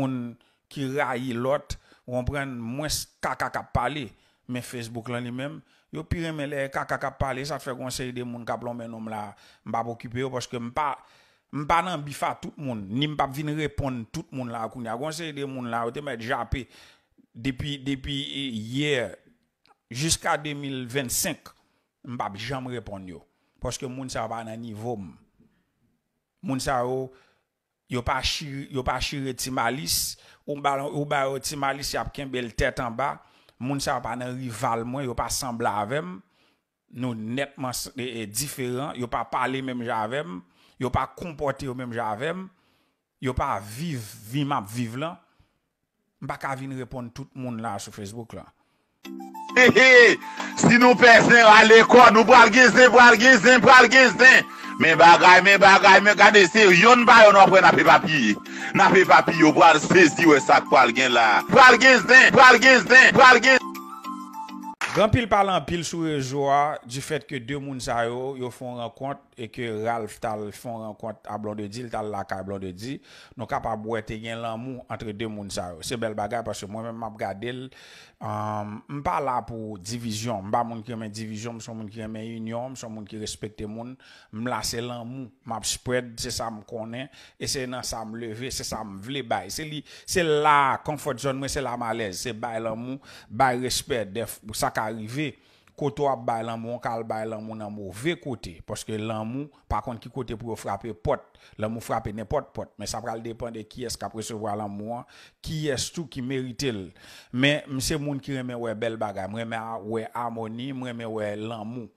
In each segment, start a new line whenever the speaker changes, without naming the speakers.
Moun ki rayi lot, rempren mwes kaka ka pale, men Facebook lan li menm, yo pireme le kaka ka pale, sa te fe gonseri de moun ka plon men om la mbap okipe yo, poske mpa nan bifa tout moun, ni mbap vin repon tout moun la akoun ya, gonseri de moun la, ou te met japi, depi, depi, ye, jiska 2025, mbap jam repon yo, poske moun sa ba nan nivoum, moun sa yo... yo pa shire ti malis, ou ba yo ti malis yap ken bel tèt anba, moun sa wap anè rival mwen, yo pa sembla avèm, nou netman e, e diferan, yo pa pale mèm javèm, yo pa kompote mèm javèm, yo pa viv, vim ap viv lan, mba ka vin repon tout moun la sou Facebook la. He he, si nou pesè anè alè kon, nou pwal genzen, pwal genzen, pwal genzen. Men bagay, men bagay, men gade se, yon bayo nan pe papi. Nan pe papi, yo boal sezi we sak po algen la. Po algen zden, po algen zden, po algen zden. Gan pil palan pil sou e joa di fet ke de moun zayo yo fon an kont e ke Ralph tal fon renkwant a Blondedil tal laka a Blondedil nou kap ap wete gen lan mou antre de moun sa yo se bel bagay pwase mwen mwen map gade l m pa la pou divizyon m ba moun ki remen divizyon m son moun ki remen union m son moun ki respekte moun m la se lan mou map spred se sa m konen e se nan sa m leve se sa m vle bay se li se la konfort zon mwen se la malez se bay lan mou bay respekte sa ka rive koto à bail l'amour, kal bail l'amour nan mauvais côté parce que l'amour par contre qui côté pour frapper porte, l'amour n'est n'importe porte, mais ça va dépendre de qui est-ce qui recevoir l'amour, qui est tout qui mérite Mais c'est monde qui aime ouais belle bagarre, remet ouais harmonie, ouais l'amour,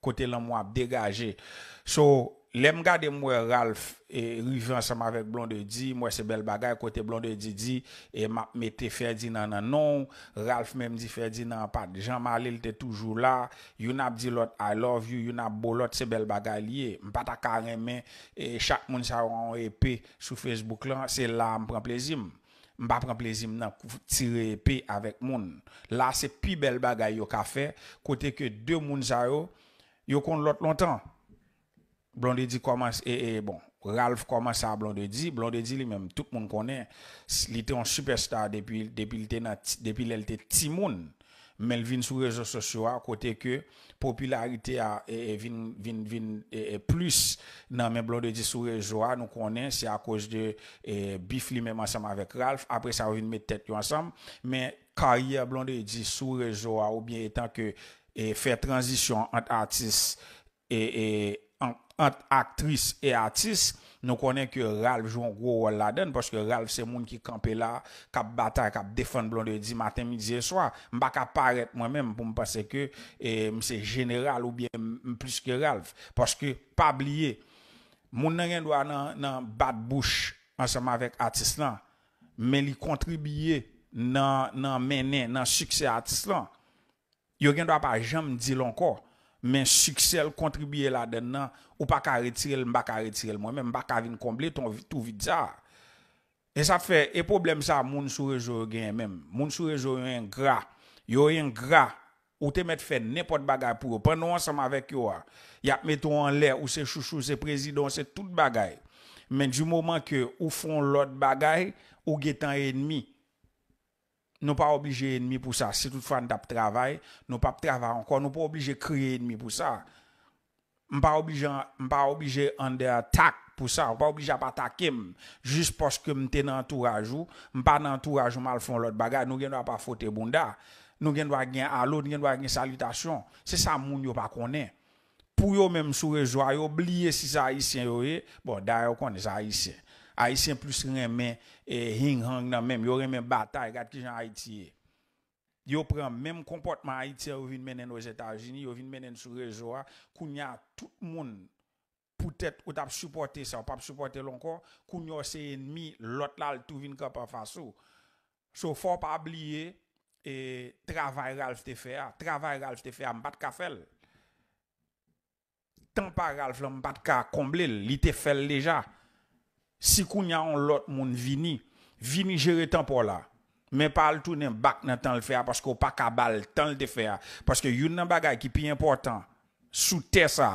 côté l'amour a dégagé. So Lèm gade mwè Ralf, e, rivè ansèm avèk blondè di, mwè se bel bagay, kote blondè di di, e, mwè te ferdi nan nan nou, Ralf mèm di ferdi nan pat, Jean Malil te toujou la, yon ap di lot, I love you, yon ap bo lot, se bel bagay liye, mpata karemen, e, chak moun zaro an epè, sou Facebook lan, se la mpren plezim, mpren plezim nan, tire epè avèk moun, la se pi bel bagay yo ka fe, kote ke de moun zaro, yo kon lot lontan, dit commence et, bon, Ralph commence à Blondé dit lui-même, tout le monde connaît. Il était un superstar depuis depuis depuis il était Timoun. Mais il vient sur les réseaux sociaux à côté que popularité a et, et, plus dans mais Blondedi sur les réseaux nous connaît c'est à cause de Biff lui-même ensemble avec Ralph. Après ça, vient mettre tête ensemble. Mais carrière dit sur les réseaux ou bien étant que faire transition entre artistes et Ante aktris e atis, nou konen ke Ralf Jouan Gouwa-Laden, poske Ralf se moun ki kampe la, kap batay, kap defon blonde di matin, midi e swa, mba ka paret mwen men pou mpase ke e, mse general ou bien mplis ke Ralf. Poske pabliye, moun nan gen dwa nan bat bouch ansama vek atis lan, men li kontribiye nan menen, nan suksè atis lan, yo gen dwa pa jan mdi lankor, mais succès contribuer là-dedans ou pas qu'à retirer le pas retirer moi-même pas qu'à venir combler ton tout vide ça et ça fait et problème ça moun sou réseau gain même moun sou réseau un gras yo un gras ou te mettre faire n'importe bagay pour pendant ensemble avec yo ah. y a mettons en l'air où c'est chouchou c'est président c'est toute bagay mais du moment que ou font l'autre bagay ou guetan ennemi Nou pa oblije enmi pou sa, se tout fwa nou ta pou travay, nou pa pou travay ankon, nou pa oblije kreye enmi pou sa. Mpa oblije under attack pou sa, mpa oblije ap atakem, jist poske mte nan entourage ou, mpa nan entourage ou mal fon lot bagay, nou gen do a pa fote bunda. Nou gen do a gen alot, gen do a gen salutation, se sa moun yo pa konen. Pou yo men msou rejwa yo, bliye si sa isen yo e, bon da yo konen sa isen. A yi se mplus remen e, hing hang nan menm. Yo remen batay. Gat ki jan ha iti ye. Yo pren menm komportman ha iti yo vin menen waz etajini. Yo vin menen sou rezoa. Koun ya tout moun. Poutet ou tap supporte sa. Ou pap supporte lankon. Koun yo se enmi lot lal tou vin kapan fasou. Sou fò pa abliye. E travay ralf te fè ya. Travay ralf te fè ya mbat ka fèl. Tan pa ralf lom mbat ka komble li te fèl leja. Si kou nya on lot moun vini, vini jere tan po la. Men pal tou nen bak nan tan l fea, paske ou pa kabal tan l de fea. Paske yon nan bagay ki pi important, sou te sa,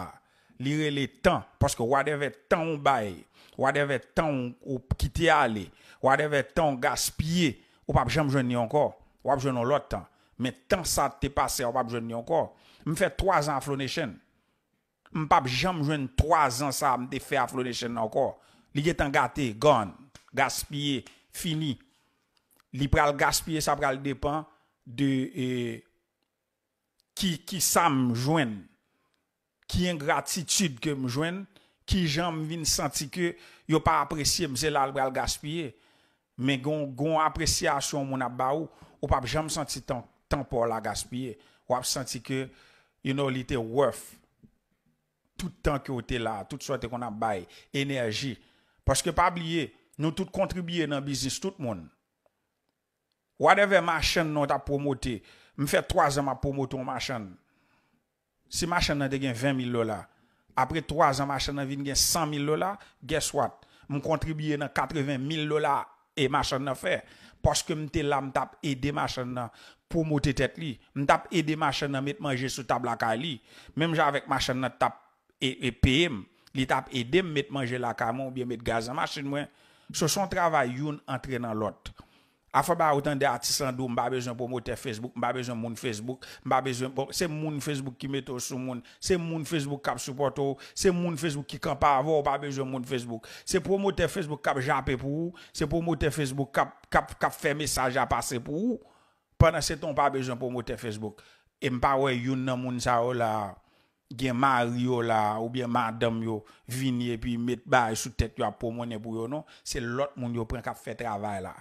li re le tan. Paske wadeve tan ou baye, wadeve tan ou ki te ale, wadeve tan ou gaspye, ou pap jem jwenni anko, wap jwenni on lot tan. Men tan sa te pase, ou pap jwenni anko, mi fe 3 an flone chen. M pap jem jwenni 3 an sa, m te fe a flone chen anko. li getan gate, gone, gaspye, fini. Li pral gaspye, sa pral depan, e, ki sa m jwen, ki ingratitude ke m jwen, ki jan m vin santi ke, yo pa apresye mse la pral gaspye, me gon apresye asyon moun ap ba ou, yo pa jen m santi tan pa la gaspye, yo ap santi ke, yo nou li te waf, toutan ki ou te la, toutan ki ou te kon ap bay, enerji, Parce que pas oublier, nous tous contribuons dans le business, tout le monde. Whatever ma chaîne nous avons promoté, me fait trois ans à promouvoir ma chaîne. Si ma chaîne a 20 000 dollars, après trois ans ma chaîne a 100 000 dollars, guess what? Je contribue dans 80 000 dollars et ma chaîne a fait. Parce que je là, je aider ma chaîne promoter tête li. Je aider ma chaîne à mettre manger sur table à Kali. Même avec ma chaîne, je et, et payer l'étape aider mettre manger la camon ou bien mettre gaz la machine moi ce sont travail une entrer dans l'autre afin ba autant d'artisans d'ou pas besoin promoteur Facebook pas besoin moun Facebook pas besoin c'est moun Facebook qui met sur moun c'est moun Facebook qui supporte c'est moun Facebook qui ne peut pas besoin moun Facebook c'est promoteur Facebook qui pou pour c'est promoteur Facebook qui qui fait message à passer pour pendant ce temps pas besoin promoteur Facebook et pas wè youn nan moun ça la gen Mario là ou bien madame yo vini et puis mettre bail sous tête yo pour monnaie pour yo non c'est l'autre monde yo prend qu'a fait travail là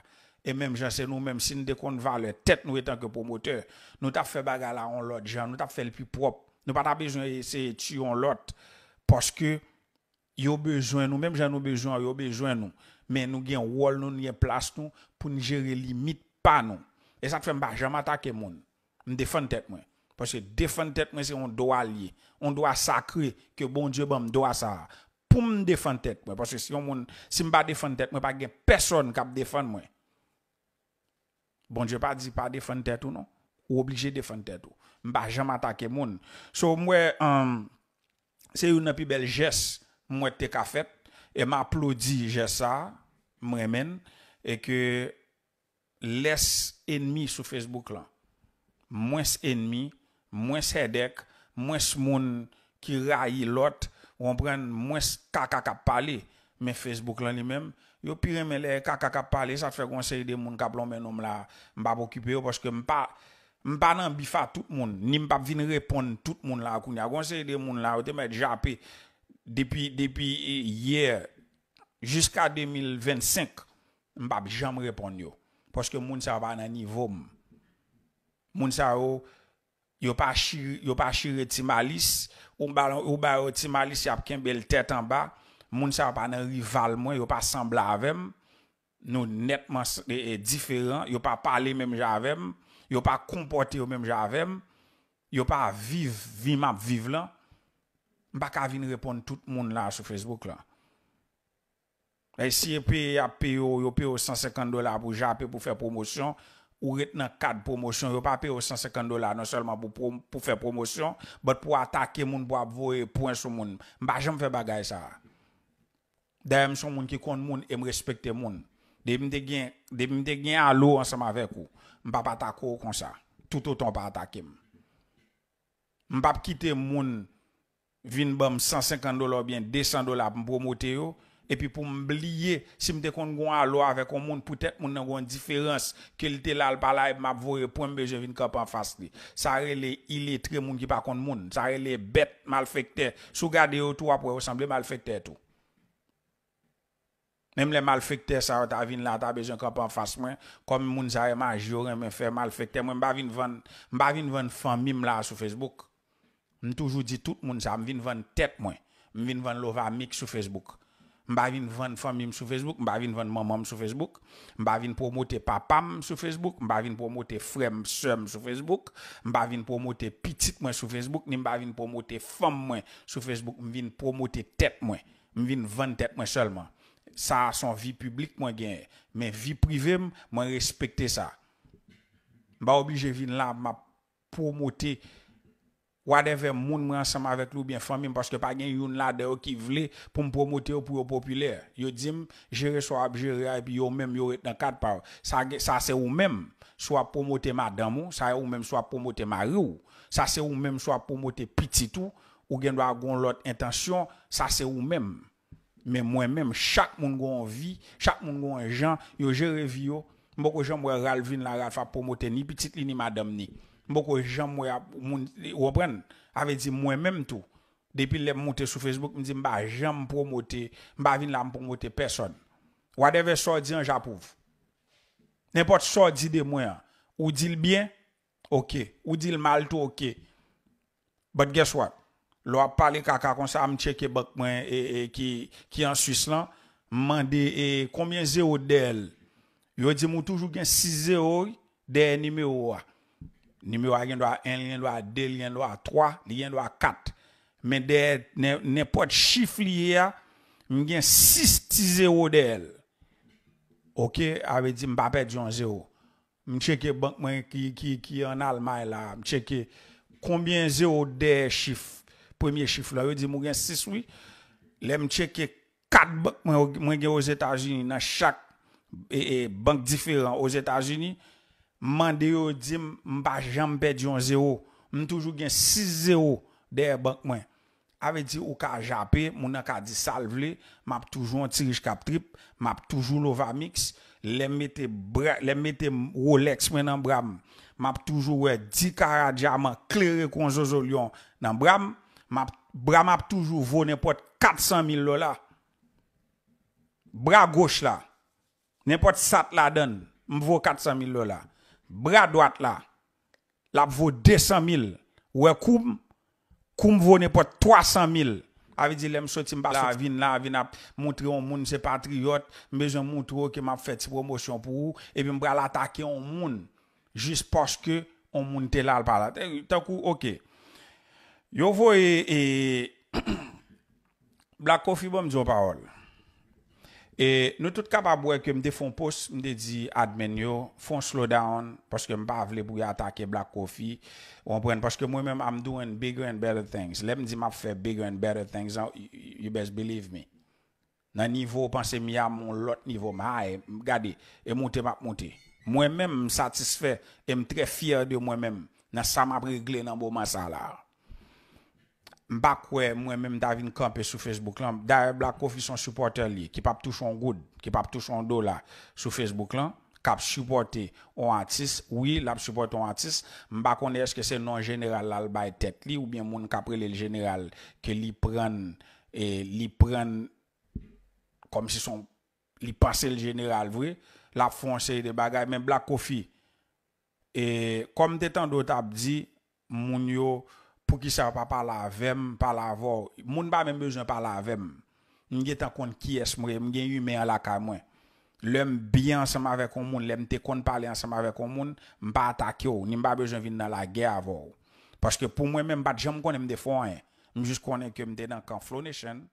et même j'en sais, nous même si nous déconne valeur tête nous étant que promoteur nous t'a fait bagarre là on l'autre gens nous t'a fait le plus propre nous pas besoin essayer tuer on l'autre parce que yo besoin nous même j'en nous besoin yo besoin nous mais nous gen rôle nous gen place nous pour nous gérer limite pas nous et ça fait pas bah, jamais attaquer monde me défendre tête moi parce que défendre tête, c'est un doit lié. On doit sacrer que bon Dieu, bon, doit ça. Pour me défendre tête, parce que si on si me pas défendre tête, moi pas personne qui défendre moi. Bon Dieu pas dit pas défendre tête ou non. Ou obligé de défendre tête ne vais jamais attaquer moun. So moi hum, c'est une plus belle geste que t'ai fait et m'applaudis, j'ai ça, moi même et que laisse ennemi sur Facebook là. Moins ennemi mwen se edek, mwen se moun ki rayi lot, mwen se kaka ka pale, men Facebook lan li men, yo pireme le kaka ka pale, sa te fè mwen se ide moun ka plon men om la, mbap okipe yo, porske mpa, mpa nan bifa tout moun, ni mpap vin repon tout moun la akoun ya, mwen se ide moun la, yo te met japi, depi depi ye, jiska 2025, mpap jam repon yo, porske moun sa ba nan nivoum, moun sa yo, Yo pas chire, yo pas chire ti malis, ou ba ou ba yo ti malis yap ken bel tête en bas, moun sa pas nan rival Moi, yo pas semble avem, nous nettement différent. eh, différents, yo pa parler même javem, yo pas comporter yo même javem, yo pas vivre vie map vivre là. M'pa ka vin répondre tout monde là sur Facebook là. Et si et puis a payo yo payo 150 dollars pour japper pour faire promotion, Ou retenan 4 promosyon, yo pa peyo 150 dola, non selman pou fè promosyon, bat pou atake moun pou ap voye poun sou moun. Mba jèm fè bagay sa. Dèm sou moun ki kont moun, mbe respekte moun. Dèm mbe gen alo ansan ma vek ou. Mba patak ou kon sa. Tout ou ton pa atake m. Mba pkite moun vin bèm 150 dola ou bien 200 dola pou mbe promote yo, E pi pou m bliye, si m de kon gwen alo avè kon moun, pou tèt moun nan gwen diferans, kelte lal palay m ap vore pou m bejè vin kap an fas li. Sa re le iletre moun ki pa kon moun. Sa re le bet mal fèkter. Sou gade yo tou ap wè resamble mal fèkter tou. Mèm le mal fèkter sa wè ta vin la ta bejè kap an fas mwen, kom m moun zare man jore m fè mal fèkter. M wè m ba vin vèn fan mim la sou Facebook. M toujou di tout moun sa, m vin vèn tèt mwen. M vin vèn lova mik sou Facebook. Mba vin vendre famille sur Facebook, mba vin vendre maman sur Facebook, mba vin promoter papa sur Facebook, mba vin promoter frère sœur sur Facebook, mba vin promouvoir petite moi sur Facebook, ni mba vin promoter femme moi sur Facebook, m'vin promoter tête moi, m'vin vendre tête moi seulement. Ça son vie publique moi gen, mais vie privée moi respecte ça. Mba obligé vin là m'a promoter whatever moun mwen ensemble avec lui ou bien famille parce que pas gen youn là dehors qui voulait pour me promouvoir pour populaire yo dit gérer soit gérer et puis yo même yo dans quatre par ça ça c'est ou même soit promouvoir madame ou ça ou même soit promouvoir mari ou ça c'est ou même soit promouvoir petit tout ou gen doit gon l'autre intention ça c'est ou même mais moi-même chaque moun gon vie chaque moun gon gens yo gérer vie yo mboko j'aime Ralvin la Ralph promouvoir ni petite ni madame ni Mbok ou e jan mwen ap moun e, Wopren, avè di mwen menm tou Depi lè m moutè sou Facebook Mwen di mba jan m pwomote Mba vin la m pwomote, person Whatever so di an, j apouv Nèmpot so di de mwen an Ou di l'byen, ok Ou di l'malto, ok But guess what Lwa pale kaka konsa am tcheke bak mwen e, Ki an Suis lan Mwen di, ee, koumyen zè ou del Yo di mwen toujou gen 6 zè ou Deni mè ou a Numéro 1 doit 1, lien loi 2, lien loi 3, lien loi 4. Mais de n'importe chiffre lié, j'ai 6 0 d'elle. OK, avait dit m'pa perdre un zéro. M'checker banque moi qui qui qui en Allemagne là, m'checker combien zéro des chiffre Premier chiffre là, il dit moi 6 oui. Là m'checker 4 banques moi moi aux États-Unis dans chaque banque différent aux États-Unis. mande yo di mba jambè di yon zero, m toujou gen 6-0 deye bank mwen. Ave di ou ka jape, mounen ka di salve li, map toujou an tirish kap trip, map toujou nova mix, lemme te Rolex mwen nan bram, map toujou we di kara diyama, kleri kon zozo lion nan bram, bram map toujou vo nepot 400.000 lola, bram goch la, nepot sat la den, m vo 400.000 lola, Bra doat la, la pou vò 200.000, wè koum, koum vò nèpò 300.000. Avè di lèm soti mba soti. La vin la, vin ap moun tre yon moun se patriyot, mbe zon moun tro ke m ap fèt si promosyon pou ou, epi mbra l'atake yon moun, jis poske yon moun telal palat. Ok, yo vò e, blak kofi bom di yo parol. E nou tout kababwe ke mde fon pos, mde di admin yo, fon slow down, paske m pa avle pou ya atake Black Coffee, wanpwen paske mwen mèm am doing bigger and better things. Lem di m ap fè bigger and better things, you best believe me. Nan nivou panse m ya moun lot nivou, m haye, m gade, m e monte m ap monte. Mwen mèm m satisfe, m tre fyer de mwen mèm, nan sa m ap regle nan bo man salar. Mbak wè, mwen menm Davin Kampè sou Facebook lan, dare Black Coffee son supporter li, ki pap touche an goud, ki pap touche an do la, sou Facebook lan, kap supporte ou an tis, oui, lap supporte ou an tis, mbak wè eske se non-general la l'bay tèt li, ou bien moun kap rele l'general, ke li pren, e li pren, kom si son, li pase l'general vwe, lap fon sey de bagay, men Black Coffee, e kom detan do tap di, moun yo, Pou ki sa pa pa lavem, pa lavo. Moun ba men bezon pa lavem. Mwen gen yon kon ki es mwen, mwen gen yon men ala ka mwen. Lèm biyansan mave kon moun, lèm te kon paleansan mave kon moun, mba atak yo. Mwen mba bezon vin nan la ge avou. Paske pou mwen men mba djem kon mde fwen. Mwen jis kon mde kèm denan kan flonishen.